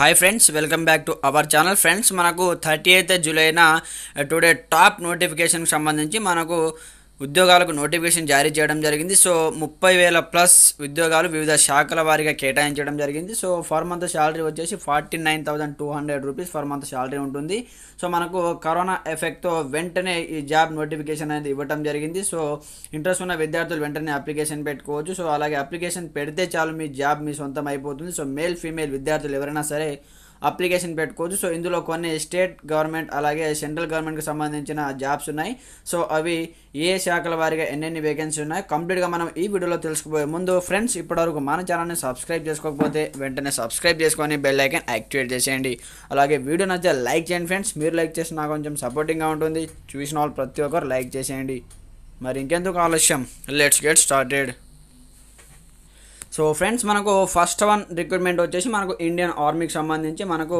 hi friends welcome back to our channel friends మనకు thirty eighth జూలైన today top నోటిఫికేషన్కి సంబంధించి మనకు ఉద్యోగాలకు నోటిఫికేషన్ జారీ చేయడం జరిగింది సో ముప్పై వేల ప్లస్ ఉద్యోగాలు వివిధ శాఖల వారిగా కేటాయించడం జరిగింది సో ఫర్ మంత్ శాలరీ వచ్చేసి forty nine thousand two hundred rupees for month salary ఉంటుంది సో మనకు కరోనా ఎఫెక్ట్తో వెంటనే ఈ జాబ్ నోటిఫికేషన్ అనేది ఇవ్వడం జరిగింది సో ఇంట్రెస్ట్ ఉన్న విద్యార్థులు వెంటనే అప్లికేషన్ పెట్టుకోవచ్చు సో అలాగే అప్లికేషన్ పెడితే చాలు మీ జాబ్ మీ సొంతం అయిపోతుంది సో మేల్ ఫీమేల్ విద్యార్థులు ఎవరైనా సరే అప్లికేషన్ పెట్టుకోవచ్చు సో ఇందులో కొన్ని స్టేట్ గవర్నమెంట్ అలాగే సెంట్రల్ గవర్నమెంట్కి సంబంధించిన జాబ్స్ ఉన్నాయి సో అవి ఏ శాఖల వారిగా ఎన్నెన్ని వేకెన్సీ ఉన్నాయి కంప్లీట్గా మనం ఈ వీడియోలో తెలుసుకుపోయే ముందు ఫ్రెండ్స్ ఇప్పటివరకు మన ఛానల్ని సబ్స్క్రైబ్ చేసుకోకపోతే వెంటనే సబ్స్క్రైబ్ చేసుకొని బెల్ ఐకన్ యాక్టివేట్ చేసేయండి అలాగే వీడియో నచ్చే లైక్ చేయండి ఫ్రెండ్స్ మీరు లైక్ చేసి నాకు కొంచెం సపోర్టింగ్గా ఉంటుంది చూసిన వాళ్ళు ప్రతి ఒక్కరు లైక్ చేసేయండి మరి ఇంకెందుకు ఆలస్యం let's get started so friends మనకు ఫస్ట్ వన్ రిక్రూట్మెంట్ వచ్చేసి మనకు ఇండియన్ ఆర్మీకి సంబంధించి మనకు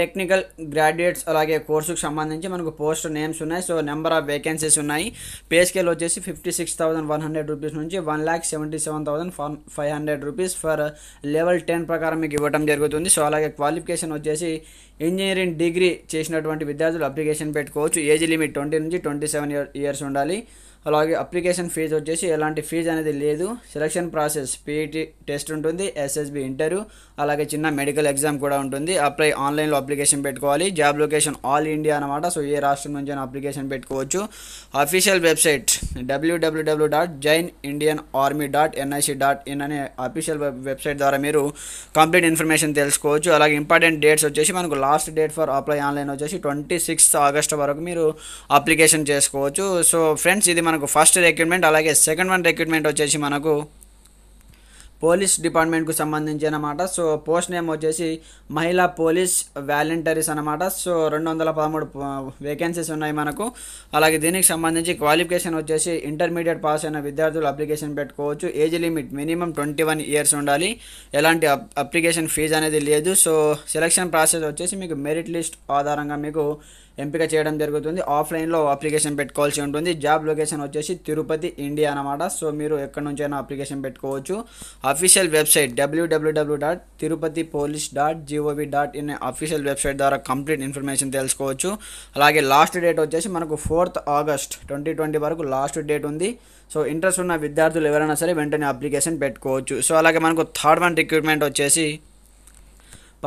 టెక్నికల్ గ్రాడ్యుయేట్స్ అలాగే కోర్సుకు సంబంధించి మనకు పోస్ట్ నేమ్స్ ఉన్నాయి సో నెంబర్ ఆఫ్ వేకెన్సీస్ ఉన్నాయి పే స్కేల్ వచ్చేసి fifty six thousand one hundred rupees నుంచి one lakh seventy seven thousand five hundred rupees for level ten ప్రకారం మీకు ఇవ్వడం జరుగుతుంది సో అలాగే క్వాలిఫికేషన్ వచ్చేసి ఇంజనీరింగ్ డిగ్రీ చేసినటువంటి విద్యార్థులు అప్లికేషన్ పెట్టుకోవచ్చు ఏజ్ లిమిట్ ట్వంటీ నుంచి ట్వంటీ సెవెన్ ఇయర్స్ ఉండాలి అలాగే అప్లికేషన్ ఫీజు వచ్చేసి ఎలాంటి ఫీజు అనేది లేదు సెలక్షన్ ప్రాసెస్ పీఈటీ టెస్ట్ ఉంటుంది ఎస్ఎస్బి ఇంటర్ అలాగే చిన్న మెడికల్ ఎగ్జామ్ కూడా ఉంటుంది అప్లై ఆన్లైన్లో అప్లికేషన్ పెట్టుకోవాలి జాబ్ లొకేషన్ ఆల్ ఇండియా అనమాట సో ఏ రాష్ట్రం నుంచి అప్లికేషన్ పెట్టుకోవచ్చు అఫీషియల్ వెబ్సైట్ డబ్ల్యూడబ్ల్యూడబ్ల్యూ dot join Indian Army dot NIC dot in అనే అఫీషియల్ వెబ్సైట్ ద్వారా మీరు కంప్లీట్ ఇన్ఫర్మేషన్ తెలుసుకోవచ్చు అలాగే ఇంపార్టెంట్ డేట్స్ వచ్చేసి మనకు last date for apply online వచ్చేసి ట్వంటీ సిక్స్త్ ఆగస్ట్ వరకు మీరు అప్లికేషన్ చేసుకోవచ్చు సో ఫ్రెండ్స్ ఇది మనకు ఫస్ట్ రిక్రూట్మెంట్ అలాగే సెకండ్ వన్ రిక్రూట్మెంట్ వచ్చేసి మనకు పోలీస్ డిపార్ట్మెంట్కు సంబంధించి అనమాట సో పోస్ట్ నేమ్ వచ్చేసి మహిళా పోలీస్ వాలంటీర్స్ అనమాట సో రెండు వందల పదమూడు వేకెన్సీస్ ఉన్నాయి మనకు అలాగే దీనికి సంబంధించి క్వాలిఫికేషన్ వచ్చేసి ఇంటర్మీడియట్ పాస్ అయిన విద్యార్థులు అప్లికేషన్ పెట్టుకోవచ్చు age limit minimum twenty one years ఉండాలి ఎలాంటి అప్లికేషన్ ఫీజు అనేది లేదు సో సెలక్షన్ ప్రాసెస్ వచ్చేసి మీకు మెరిట్ లిస్ట్ ఆధారంగా మీకు ఎంపిక చేయడం జరుగుతుంది ఆఫ్లైన్లో అప్లికేషన్ పెట్టుకోవాల్సి ఉంటుంది జాబ్ లొకేషన్ వచ్చేసి తిరుపతి ఇండియా అనమాట సో మీరు ఎక్కడి నుంచైనా అప్లికేషన్ పెట్టుకోవచ్చు అఫీషియల్ వెబ్సైట్ డబ్ల్యూడబ్ల్యూడబ్ల్యూ dot Tirupati police dot GOV dot in official website ద్వారా కంప్లీట్ ఇన్ఫర్మేషన్ తెలుసుకోవచ్చు అలాగే లాస్ట్ డేట్ వచ్చేసి మనకు ఫోర్త్ ఆగస్ట్ ట్వంటీ ట్వంటీ వరకు లాస్ట్ డేట్ ఉంది సో ఇంట్రెస్ట్ ఉన్న విద్యార్థులు ఎవరైనా సరే వెంటనే అప్లికేషన్ పెట్టుకోవచ్చు సో అలాగే మనకు థర్డ్ వన్ రిక్రూట్మెంట్ వచ్చేసి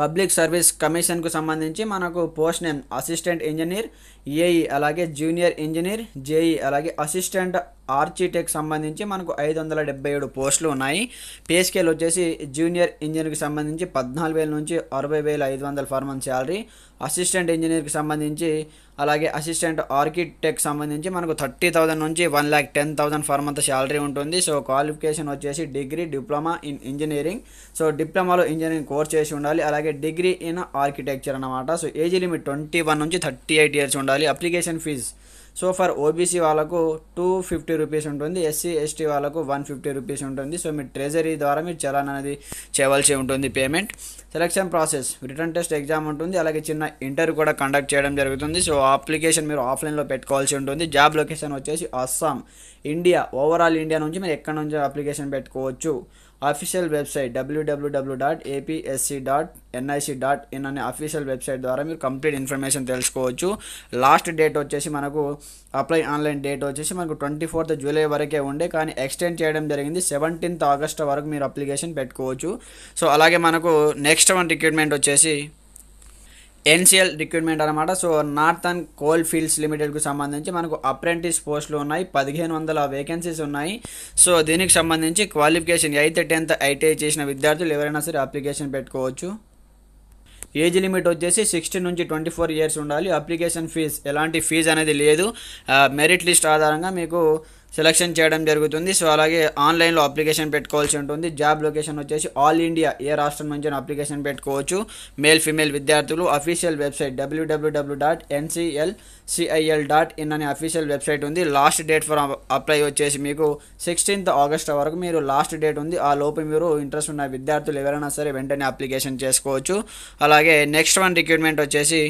పబ్లిక్ సర్వీస్ కమిషన్కు సంబంధించి మనకు post name assistant engineer AE అలాగే జూనియర్ ఇంజనీర్ జేఈ అలాగే అసిస్టెంట్ ఆర్చిటెక్ సంబంధించి మనకు ఐదు వందల డెబ్బై ఏడు పోస్టులు ఉన్నాయి పేస్కేల్ వచ్చేసి జూనియర్ ఇంజనీర్కి సంబంధించి పద్నాలుగు వేల నుంచి అరవై వేల ఐదు వందల ఫర్ మంత్ శాలరీ అసిస్టెంట్ ఇంజనీర్కి సంబంధించి అలాగే అసిస్టెంట్ ఆర్కిటెక్ సంబంధించి మనకు థర్టీ థౌసండ్ నుంచి one lakh ten thousand for month salary ఉంటుంది సో క్వాలిఫికేషన్ వచ్చేసి degree diploma in engineering so డిప్లొమాలో ఇంజనీరింగ్ కోర్స్ చేసి ఉండాలి అలాగే డిగ్రీ ఇన్ ఆర్కిటెక్చర్ అనమాట so age limit twenty one నుంచి థర్టీ ఎయిట్ ఇయర్స్ ఉండాలి application fee so for OBC వాళ్ళకు టూ ఫిఫ్టీ రూపీస్ ఉంటుంది ఎస్సీ ఎస్టీ వాళ్ళకు వన్ ఫిఫ్టీ రూపీస్ ఉంటుంది సో మీ ట్రెజరీ ద్వారా మీరు చలాన్ అనేది చేయవలసి ఉంటుంది payment selection process written test exam ఉంటుంది అలాగే చిన్న ఇంటర్వ్యూ కూడా కండక్ట్ చేయడం జరుగుతుంది సో అప్లికేషన్ మీరు ఆఫ్లైన్లో పెట్టుకోవాల్సి ఉంటుంది జాబ్ లొకేషన్ వచ్చేసి అస్సాం ఇండియా ఓవరాల్ ఇండియా నుంచి మీరు ఎక్కడి నుంచి అప్లికేషన్ పెట్టుకోవచ్చు ఆఫీషియల్ వెబ్సైట్ డబ్ల్యూడబ్ల్యూడబ్ల్యూ dot APSC dot NIC dot in అనే అఫీషియల్ వెబ్సైట్ ద్వారా మీరు కంప్లీట్ ఇన్ఫర్మేషన్ తెలుసుకోవచ్చు లాస్ట్ డేట్ వచ్చేసి మనకు అప్లై ఆన్లైన్ డేట్ వచ్చేసి మనకు ట్వంటీ ఫోర్త్ జూలై వరకే ఉండే కానీ ఎక్స్టెండ్ చేయడం జరిగింది సెవెంటీన్త్ ఆగస్ట్ వరకు మీరు అప్లికేషన్ పెట్టుకోవచ్చు సో అలాగే మనకు నెక్స్ట్ వన్ రిక్రూట్మెంట్ వచ్చేసి ఎన్సిఎల్ రిక్రూట్మెంట్ అనమాట సో నార్థన్ కోల్ ఫీల్డ్స్ లిమిటెడ్కు సంబంధించి మనకు అప్రెంటిస్ పోస్టులు ఉన్నాయి పదిహేను వందల వేకెన్సీస్ ఉన్నాయి సో దీనికి సంబంధించి క్వాలిఫికేషన్ ఎయిత్ టెన్త్ ఐటీఐ చేసిన విద్యార్థులు ఎవరైనా సరే అప్లికేషన్ పెట్టుకోవచ్చు ఏజ్ లిమిట్ వచ్చేసి సిక్స్టీన్ నుంచి ట్వంటీ ఫోర్ ఇయర్స్ ఉండాలి అప్లికేషన్ ఫీజ్ ఎలాంటి ఫీజు అనేది లేదు మెరిట్ లిస్ట్ ఆధారంగా మీకు సెలెక్షన్ చేయడం జరుగుతుంది సో అలాగే ఆన్లైన్లో అప్లికేషన్ పెట్టుకోవాల్సి ఉంటుంది జాబ్ లొకేషన్ వచ్చేసి ఆల్ ఇండియా ఏ రాష్ట్రం నుంచి అప్లికేషన్ పెట్టుకోవచ్చు మేల్ ఫిమేల్ విద్యార్థులు అఫీషియల్ వెబ్సైట్ డబ్ల్యూడబ్ల్యూడబ్ల్యూ dot NCL CIL dot in అనే అఫీషియల్ వెబ్సైట్ ఉంది లాస్ట్ డేట్ ఫర్ అప్లై వచ్చేసి మీకు సిక్స్టీన్త్ ఆగస్ట్ వరకు మీరు లాస్ట్ డేట్ ఉంది ఆ లోపు మీరు ఇంట్రెస్ట్ ఉన్న విద్యార్థులు ఎవరైనా సరే వెంటనే అప్లికేషన్ చేసుకోవచ్చు అలాగే నెక్స్ట్ వన్ రిక్రూట్మెంట్ వచ్చేసి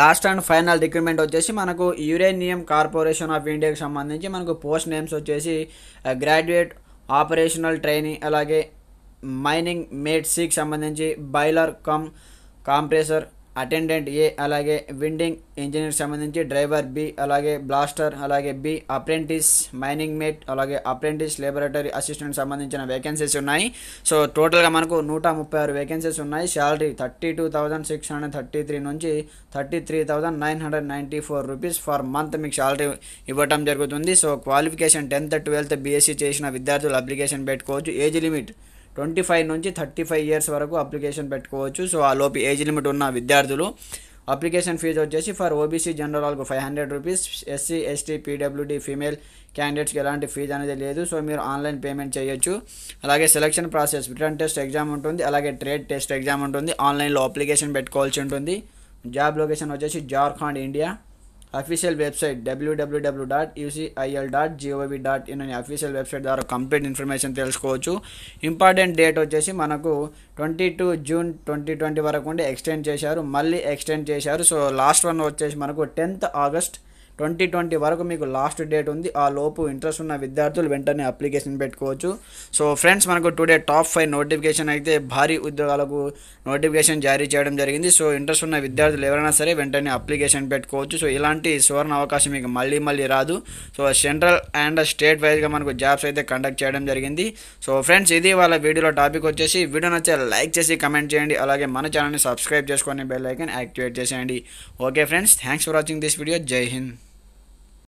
లాస్ట్ అండ్ ఫైనల్ రిక్రూట్మెంట్ వచ్చేసి మనకు యురేనియం కార్పొరేషన్ ఆఫ్ ఇండియాకి సంబంధించి మనకు పోస్ట్ నేమ్స్ వచ్చేసి గ్రాడ్యుయేట్ ఆపరేషనల్ ట్రైనింగ్ అలాగే మైనింగ్ మేట్సీకి సంబంధించి boiler cum compressor attendant A అలాగే విండింగ్ ఇంజనీర్ సంబంధించి డ్రైవర్ బి అలాగే బ్లాస్టర్ అలాగే బి అప్రెంటిస్ మైనింగ్ మేట్ అలాగే అప్రెంటిస్ లేబొరేటరీ అసిస్టెంట్ సంబంధించిన వేకెన్సీస్ ఉన్నాయి సో టోటల్గా మనకు నూట ముప్పై ఆరు వేకెన్సీస్ ఉన్నాయి salary thirty two thousand six hundred thirty three నుంచి thirty three thousand nine hundred ninety four rupees for month మీకు శాలరీ ఇవ్వటం జరుగుతుంది so qualification tenth twelfth BSc చేసిన విద్యార్థులు అప్లికేషన్ పెట్టుకోవచ్చు ఏజ్ లిమిట్ ట్వంటీ ఫైవ్ నుంచి థర్టీ ఫైవ్ ఇయర్స్ వరకు application పెట్టుకోవచ్చు సో ఆ లోపు ఏజ్ లిమిట్ ఉన్న విద్యార్థులు అప్లికేషన్ ఫీజు వచ్చేసి ఫర్ ఓబీసీ జనరల్ వాళ్ళకు five hundred rupees SC ST PWD female క్యాండిడేట్స్కి ఎలాంటి ఫీజు అనేది లేదు సో మీరు ఆన్లైన్ పేమెంట్ చేయొచ్చు అలాగే selection process written test exam ఉంటుంది అలాగే ట్రేడ్ టెస్ట్ ఎగ్జామ్ ఉంటుంది ఆన్లైన్లో అప్లికేషన్ పెట్టుకోవాల్సి ఉంటుంది జాబ్ లొకేషన్ వచ్చేసి జార్ఖండ్ ఇండియా అఫీషియల్ వెబ్సైట్ డబ్ల్యూడబ్ల్యూడబ్ల్యూ dot UCIL dot GOV dot in అనే అఫీషియల్ వెబ్సైట్ ద్వారా కంప్లీట్ ఇన్ఫర్మేషన్ తెలుసుకోవచ్చు ఇంపార్టెంట్ డేట్ వచ్చేసి మనకు twenty two June twenty twenty వరకు ఉండి ఎక్స్టెండ్ చేశారు మళ్ళీ ఎక్స్టెండ్ చేశారు సో లాస్ట్ వన్ వచ్చేసి మనకు టెన్త్ ఆగస్ట్ ట్వంటీ ట్వంటీ వరకు మీకు లాస్ట్ డేట్ ఉంది ఆ లోపు ఇంట్రెస్ట్ ఉన్న విద్యార్థులు వెంటనే అప్లికేషన్ పెట్టుకోవచ్చు సో ఫ్రెండ్స్ మనకు టుడే టాప్ ఫైవ్ నోటిఫికేషన్ అయితే భారీ ఉద్యోగాలకు నోటిఫికేషన్ జారీ చేయడం జరిగింది సో ఇంట్రెస్ట్ ఉన్న విద్యార్థులు ఎవరైనా సరే వెంటనే అప్లికేషన్ పెట్టుకోవచ్చు సో ఇలాంటి సువర్ణ అవకాశం మీకు మళ్ళీ మళ్ళీ రాదు సో సెంట్రల్ అండ్ స్టేట్ వైజ్గా మనకు జాబ్స్ అయితే కండక్ట్ చేయడం జరిగింది సో ఫ్రెండ్స్ ఇది వాళ్ళ వీడియోలో టాపిక్ వచ్చేసి వీడియో నచ్చే లైక్ చేసి కమెంట్ చేయండి అలాగే మన ఛానల్ని సబ్స్క్రైబ్ చేసుకొని బెల్ ఐకన్ యాక్టివేట్ చేసేయండి okay friends thanks for watching this video జై హింద్